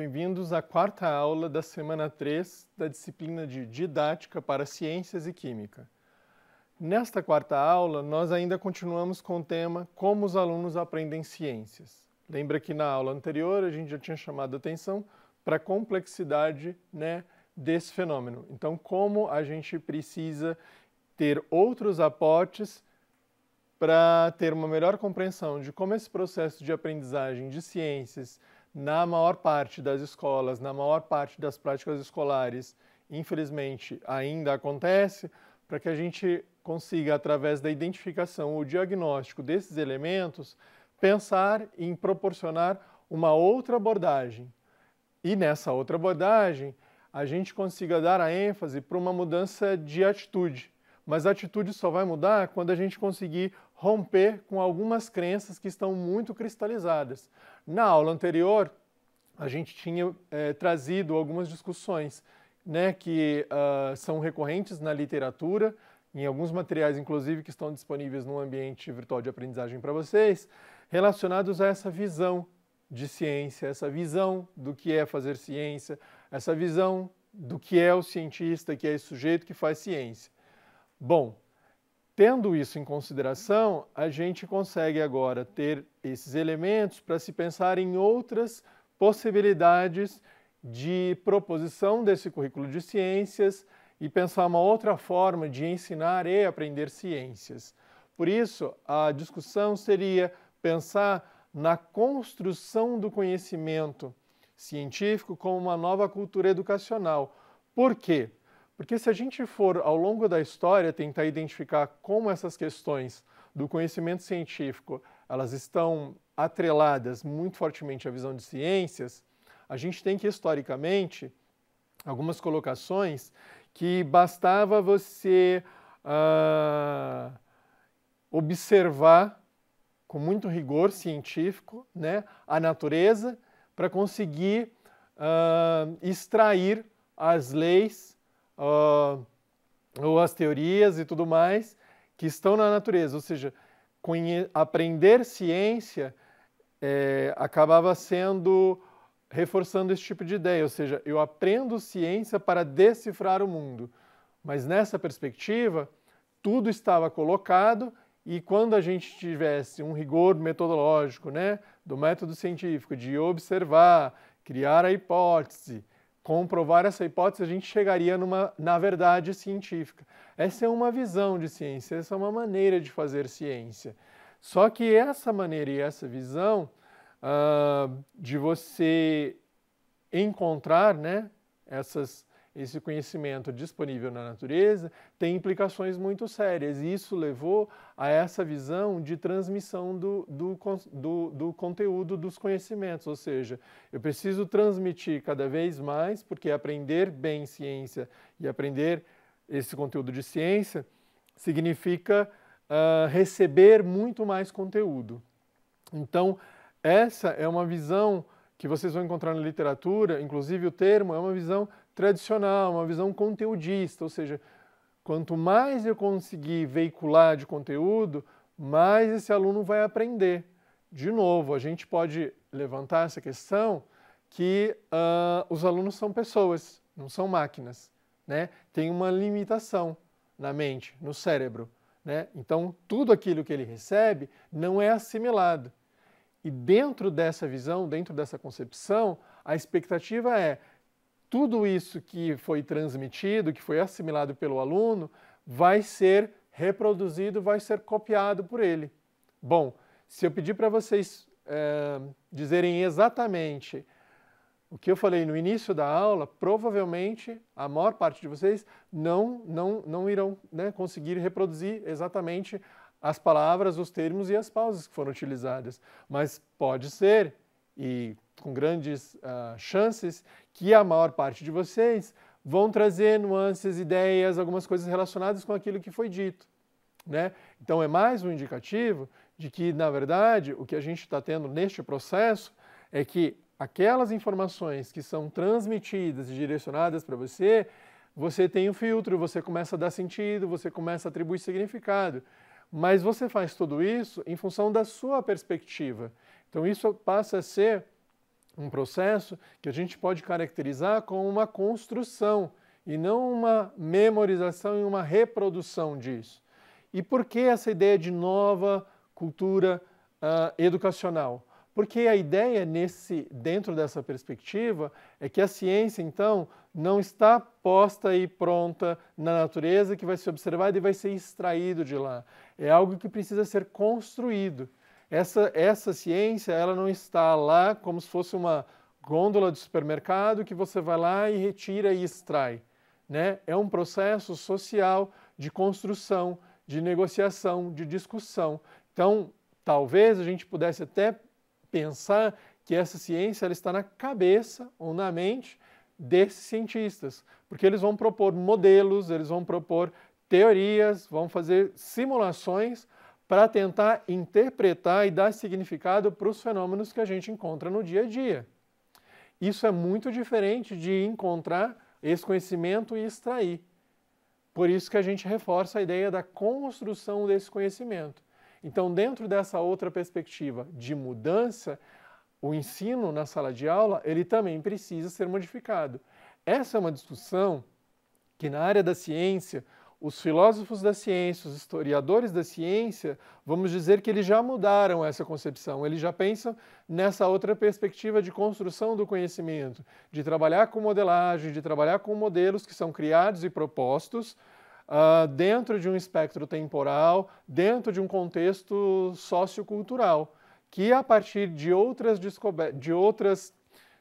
bem-vindos à quarta aula da semana 3 da disciplina de Didática para Ciências e Química. Nesta quarta aula, nós ainda continuamos com o tema Como os alunos aprendem ciências. Lembra que na aula anterior a gente já tinha chamado atenção para a complexidade né, desse fenômeno. Então, como a gente precisa ter outros aportes para ter uma melhor compreensão de como esse processo de aprendizagem de ciências na maior parte das escolas, na maior parte das práticas escolares, infelizmente ainda acontece, para que a gente consiga, através da identificação ou diagnóstico desses elementos, pensar em proporcionar uma outra abordagem. E nessa outra abordagem, a gente consiga dar a ênfase para uma mudança de atitude. Mas a atitude só vai mudar quando a gente conseguir romper com algumas crenças que estão muito cristalizadas. Na aula anterior, a gente tinha é, trazido algumas discussões né, que uh, são recorrentes na literatura, em alguns materiais, inclusive, que estão disponíveis no ambiente virtual de aprendizagem para vocês, relacionados a essa visão de ciência, essa visão do que é fazer ciência, essa visão do que é o cientista, que é o sujeito que faz ciência. Bom, Tendo isso em consideração, a gente consegue agora ter esses elementos para se pensar em outras possibilidades de proposição desse currículo de ciências e pensar uma outra forma de ensinar e aprender ciências. Por isso, a discussão seria pensar na construção do conhecimento científico como uma nova cultura educacional. Por quê? Porque se a gente for ao longo da história tentar identificar como essas questões do conhecimento científico, elas estão atreladas muito fortemente à visão de ciências, a gente tem que historicamente algumas colocações que bastava você ah, observar com muito rigor científico né, a natureza para conseguir ah, extrair as leis uh, ou as teorias e tudo mais que estão na natureza. Ou seja, aprender ciência é, acabava sendo reforçando esse tipo de ideia. Ou seja, eu aprendo ciência para decifrar o mundo. Mas nessa perspectiva, tudo estava colocado e quando a gente tivesse um rigor metodológico, né, do método científico, de observar, criar a hipótese, comprovar essa hipótese, a gente chegaria numa, na verdade científica. Essa é uma visão de ciência, essa é uma maneira de fazer ciência. Só que essa maneira e essa visão uh, de você encontrar né, essas esse conhecimento disponível na natureza tem implicações muito sérias. E isso levou a essa visão de transmissão do, do, do, do conteúdo dos conhecimentos. Ou seja, eu preciso transmitir cada vez mais, porque aprender bem ciência e aprender esse conteúdo de ciência significa uh, receber muito mais conteúdo. Então, essa é uma visão que vocês vão encontrar na literatura, inclusive o termo, é uma visão tradicional, uma visão conteudista, ou seja, quanto mais eu conseguir veicular de conteúdo, mais esse aluno vai aprender. De novo, a gente pode levantar essa questão que uh, os alunos são pessoas, não são máquinas, né? Tem uma limitação na mente, no cérebro, né? Então, tudo aquilo que ele recebe não é assimilado. E dentro dessa visão, dentro dessa concepção, a expectativa é tudo isso que foi transmitido, que foi assimilado pelo aluno, vai ser reproduzido, vai ser copiado por ele. Bom, se eu pedir para vocês é, dizerem exatamente o que eu falei no início da aula, provavelmente a maior parte de vocês não, não, não irão né, conseguir reproduzir exatamente as palavras, os termos e as pausas que foram utilizadas. Mas pode ser, e com grandes uh, chances, que a maior parte de vocês vão trazer nuances, ideias, algumas coisas relacionadas com aquilo que foi dito. Né? Então, é mais um indicativo de que, na verdade, o que a gente está tendo neste processo é que aquelas informações que são transmitidas e direcionadas para você, você tem um filtro, você começa a dar sentido, você começa a atribuir significado. Mas você faz tudo isso em função da sua perspectiva. Então, isso passa a ser um processo que a gente pode caracterizar como uma construção e não uma memorização e uma reprodução disso. E por que essa ideia de nova cultura uh, educacional? Porque a ideia nesse dentro dessa perspectiva é que a ciência então não está posta e pronta na natureza que vai ser observada e vai ser extraído de lá. É algo que precisa ser construído. Essa, essa ciência ela não está lá como se fosse uma gôndola de supermercado que você vai lá e retira e extrai. Né? É um processo social de construção, de negociação, de discussão. Então, talvez a gente pudesse até pensar que essa ciência ela está na cabeça ou na mente desses cientistas, porque eles vão propor modelos, eles vão propor teorias, vão fazer simulações para tentar interpretar e dar significado para os fenômenos que a gente encontra no dia a dia. Isso é muito diferente de encontrar esse conhecimento e extrair. Por isso que a gente reforça a ideia da construção desse conhecimento. Então, dentro dessa outra perspectiva de mudança, o ensino na sala de aula, ele também precisa ser modificado. Essa é uma discussão que na área da ciência, os filósofos da ciência, os historiadores da ciência, vamos dizer que eles já mudaram essa concepção, eles já pensam nessa outra perspectiva de construção do conhecimento, de trabalhar com modelagem, de trabalhar com modelos que são criados e propostos uh, dentro de um espectro temporal, dentro de um contexto sociocultural que a partir de outras descobertas, de outras,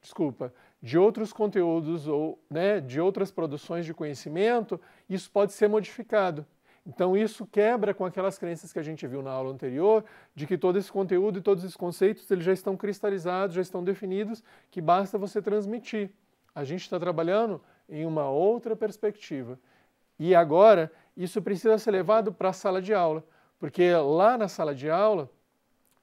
desculpa, de outros conteúdos ou né, de outras produções de conhecimento, isso pode ser modificado. Então, isso quebra com aquelas crenças que a gente viu na aula anterior, de que todo esse conteúdo e todos esses conceitos eles já estão cristalizados, já estão definidos, que basta você transmitir. A gente está trabalhando em uma outra perspectiva. E agora, isso precisa ser levado para a sala de aula, porque lá na sala de aula,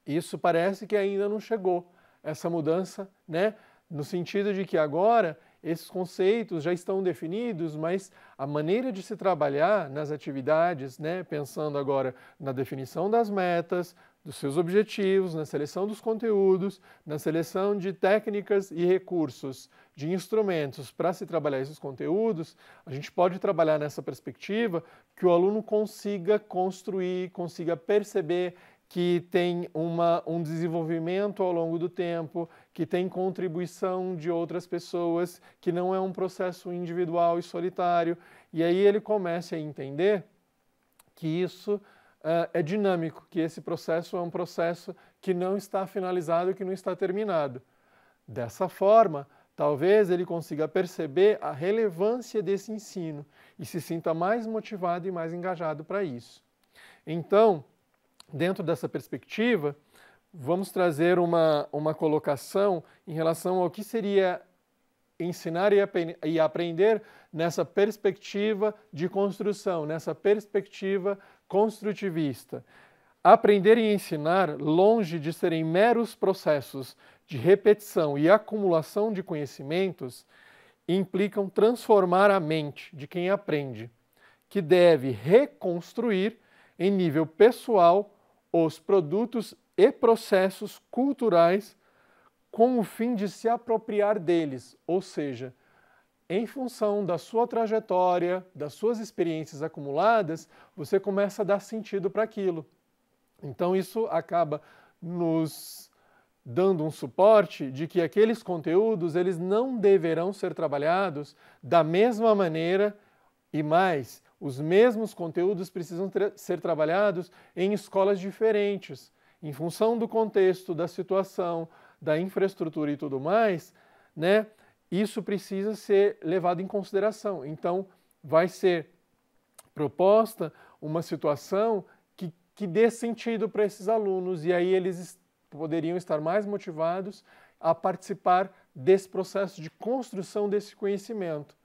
isso parece que ainda não chegou, essa mudança, né? no sentido de que agora esses conceitos já estão definidos, mas a maneira de se trabalhar nas atividades, né, pensando agora na definição das metas, dos seus objetivos, na seleção dos conteúdos, na seleção de técnicas e recursos, de instrumentos para se trabalhar esses conteúdos, a gente pode trabalhar nessa perspectiva que o aluno consiga construir, consiga perceber que tem uma, um desenvolvimento ao longo do tempo, que tem contribuição de outras pessoas, que não é um processo individual e solitário. E aí ele começa a entender que isso uh, é dinâmico, que esse processo é um processo que não está finalizado, que não está terminado. Dessa forma, talvez ele consiga perceber a relevância desse ensino e se sinta mais motivado e mais engajado para isso. Então, dentro dessa perspectiva, vamos trazer uma, uma colocação em relação ao que seria ensinar e, e aprender nessa perspectiva de construção, nessa perspectiva construtivista. Aprender e ensinar, longe de serem meros processos de repetição e acumulação de conhecimentos, implicam transformar a mente de quem aprende, que deve reconstruir em nível pessoal os produtos e processos culturais com o fim de se apropriar deles, ou seja, em função da sua trajetória, das suas experiências acumuladas, você começa a dar sentido para aquilo. Então, isso acaba nos dando um suporte de que aqueles conteúdos eles não deverão ser trabalhados da mesma maneira e mais os mesmos conteúdos precisam tra ser trabalhados em escolas diferentes, em função do contexto, da situação, da infraestrutura e tudo mais, né? Isso precisa ser levado em consideração. Então, vai ser proposta uma situação que, que dê sentido para esses alunos, e aí eles poderiam estar mais motivados a participar desse processo de construção desse conhecimento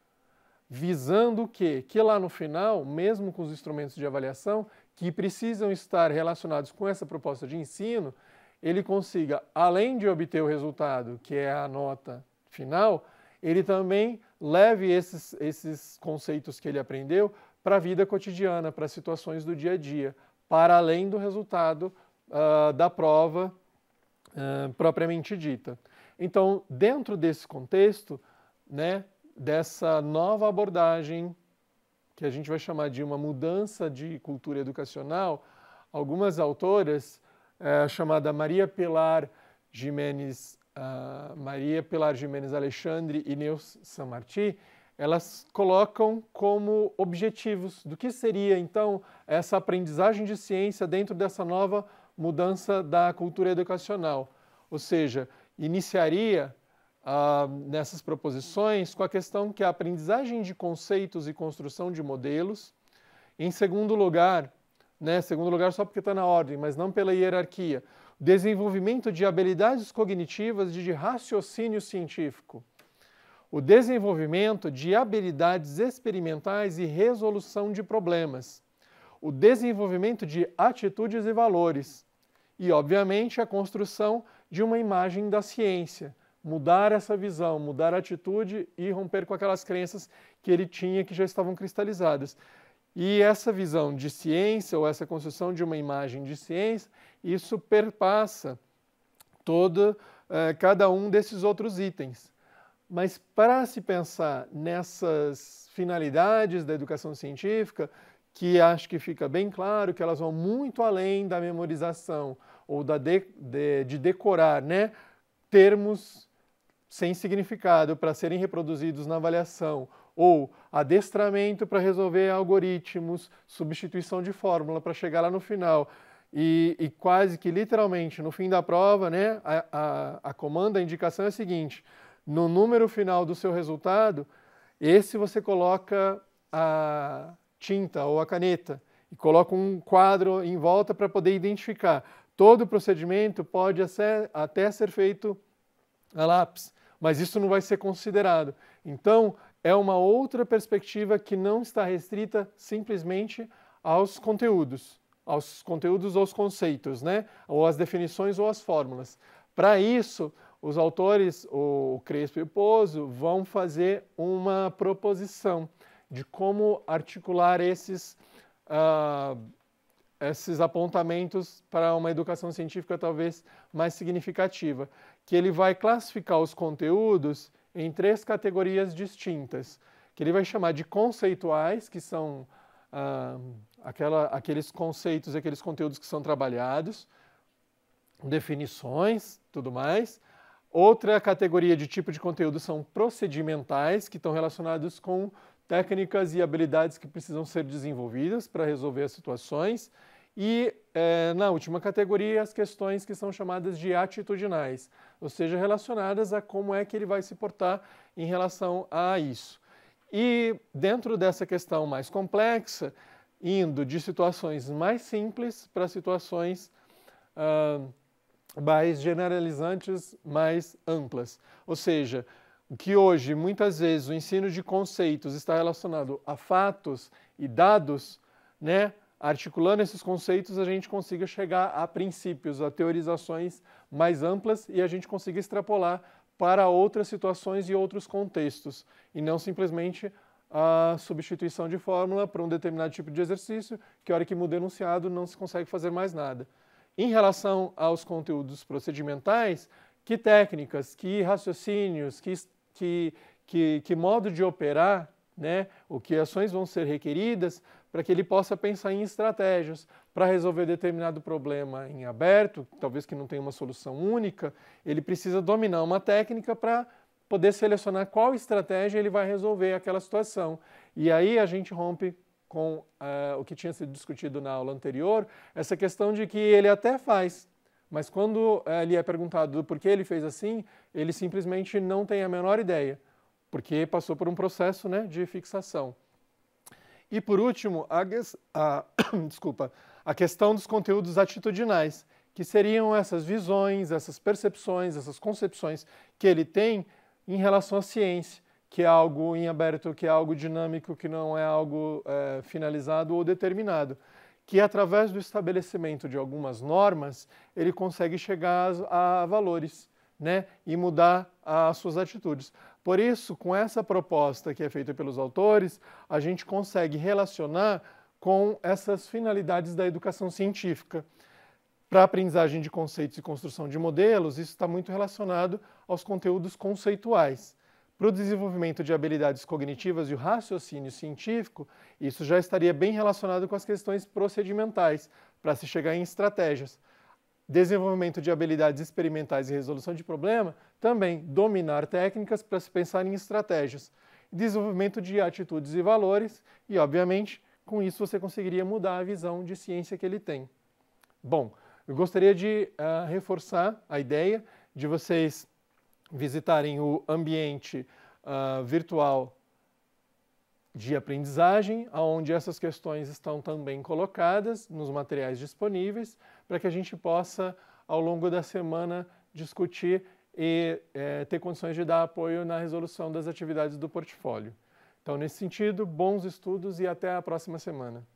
visando o quê? Que lá no final, mesmo com os instrumentos de avaliação, que precisam estar relacionados com essa proposta de ensino, ele consiga, além de obter o resultado, que é a nota final, ele também leve esses, esses conceitos que ele aprendeu para a vida cotidiana, para as situações do dia a dia, para além do resultado uh, da prova uh, propriamente dita. Então, dentro desse contexto, né, dessa nova abordagem, que a gente vai chamar de uma mudança de cultura educacional, algumas autoras, é, chamada Maria Pilar Jimenez, uh, ah, Maria Pilar Jimenez Alexandre e Neus Samarti, elas colocam como objetivos do que seria então essa aprendizagem de ciência dentro dessa nova mudança da cultura educacional. Ou seja, iniciaria ah, nessas proposições com a questão que a aprendizagem de conceitos e construção de modelos. Em segundo lugar, né, segundo lugar só porque está na ordem, mas não pela hierarquia, desenvolvimento de habilidades cognitivas de raciocínio científico o desenvolvimento de habilidades experimentais e resolução de problemas, o desenvolvimento de atitudes e valores, e, obviamente, a construção de uma imagem da ciência, mudar essa visão, mudar a atitude e romper com aquelas crenças que ele tinha que já estavam cristalizadas. E essa visão de ciência ou essa construção de uma imagem de ciência, isso perpassa todo eh, cada um desses outros itens. Mas para se pensar nessas finalidades da educação científica, que acho que fica bem claro que elas vão muito além da memorização ou da de, de, de decorar, né? Termos sem significado para serem reproduzidos na avaliação, ou adestramento para resolver algoritmos, substituição de fórmula para chegar lá no final. E, e, quase que literalmente no fim da prova, né, a, a, a comanda, a indicação é a seguinte: no número final do seu resultado, esse você coloca a tinta ou a caneta e coloca um quadro em volta para poder identificar. Todo o procedimento pode até ser feito a lápis mas isso não vai ser considerado. Então, é uma outra perspectiva que não está restrita simplesmente aos conteúdos, aos conteúdos, aos conceitos, né? ou às definições ou às fórmulas. Para isso, os autores, o Crespo e o Pozo, vão fazer uma proposição de como articular esses, uh, esses apontamentos para uma educação científica talvez mais significativa, que ele vai classificar os conteúdos em três categorias distintas, que ele vai chamar de conceituais, que são ah, aquela, aqueles conceitos, aqueles conteúdos que são trabalhados, definições, tudo mais. Outra categoria de tipo de conteúdo são procedimentais, que estão relacionados com técnicas e habilidades que precisam ser desenvolvidas para resolver as situações. E é, na última categoria, as questões que são chamadas de atitudinais, ou seja, relacionadas a como é que ele vai se portar em relação a isso. E dentro dessa questão mais complexa, indo de situações mais simples para situações mais generalizantes, mais amplas. Ou seja, que hoje muitas vezes o ensino de conceitos está relacionado a fatos e dados, né? articulando esses conceitos, a gente consiga chegar a princípios, a teorizações mais amplas e a gente consiga extrapolar para outras situações e outros contextos, e não simplesmente a substituição de fórmula para um determinado tipo de exercício, que a hora que muda o enunciado não se consegue fazer mais nada. Em relação aos conteúdos procedimentais, que técnicas, que raciocínios, que, que, que, que modo de operar né, o que ações vão ser requeridas para que ele possa pensar em estratégias para resolver determinado problema em aberto, talvez que não tenha uma solução única, ele precisa dominar uma técnica para poder selecionar qual estratégia ele vai resolver aquela situação. E aí a gente rompe com uh, o que tinha sido discutido na aula anterior, essa questão de que ele até faz, mas quando uh, eh, ele é perguntado por que ele fez assim, ele simplesmente não tem a menor ideia porque passou por um processo né, de fixação. E por último, a, a, desculpa, a questão dos conteúdos atitudinais, que seriam essas visões, essas percepções, essas concepções que ele tem em relação à ciência, que é algo em aberto, que é algo dinâmico, que não é algo é, finalizado ou determinado. Que através do estabelecimento de algumas normas, ele consegue chegar a, a valores né, e mudar as suas atitudes. Por isso, com essa proposta que é feita pelos autores, a gente consegue relacionar com essas finalidades da educação científica. Para a aprendizagem de conceitos e construção de modelos, isso está muito relacionado aos conteúdos conceituais. Para o desenvolvimento de habilidades cognitivas e o raciocínio científico, isso já estaria bem relacionado com as questões procedimentais, para se chegar em estratégias desenvolvimento de habilidades experimentais e resolução de problema, também dominar técnicas para se pensar em estratégias, desenvolvimento de atitudes e valores, e obviamente com isso você conseguiria mudar a visão de ciência que ele tem. Bom, eu gostaria de uh, reforçar a ideia de vocês visitarem o ambiente uh, virtual de aprendizagem, onde essas questões estão também colocadas nos materiais disponíveis para que a gente possa, ao longo da semana, discutir e é, ter condições de dar apoio na resolução das atividades do portfólio. Então, nesse sentido, bons estudos e até a próxima semana.